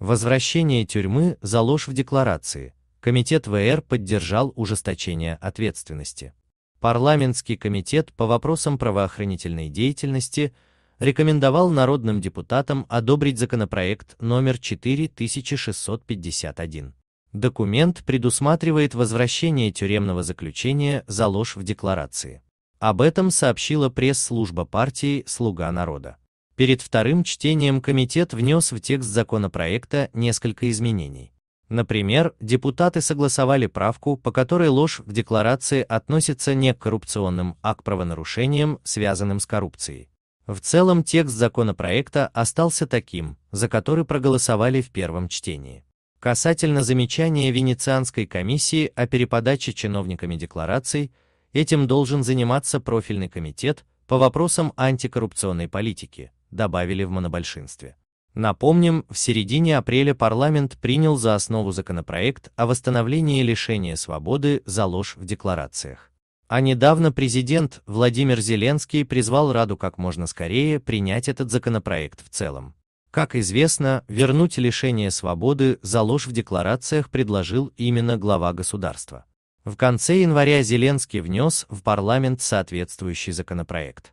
Возвращение тюрьмы за ложь в декларации. Комитет ВР поддержал ужесточение ответственности. Парламентский комитет по вопросам правоохранительной деятельности рекомендовал народным депутатам одобрить законопроект номер 4651. Документ предусматривает возвращение тюремного заключения за ложь в декларации. Об этом сообщила пресс-служба партии «Слуга народа». Перед вторым чтением комитет внес в текст законопроекта несколько изменений. Например, депутаты согласовали правку, по которой ложь в декларации относится не к коррупционным, а к правонарушениям, связанным с коррупцией. В целом текст законопроекта остался таким, за который проголосовали в первом чтении. Касательно замечания Венецианской комиссии о переподаче чиновниками деклараций, этим должен заниматься профильный комитет по вопросам антикоррупционной политики, добавили в монобольшинстве. Напомним, в середине апреля парламент принял за основу законопроект о восстановлении лишения свободы за ложь в декларациях. А недавно президент Владимир Зеленский призвал Раду как можно скорее принять этот законопроект в целом. Как известно, вернуть лишение свободы за ложь в декларациях предложил именно глава государства. В конце января Зеленский внес в парламент соответствующий законопроект.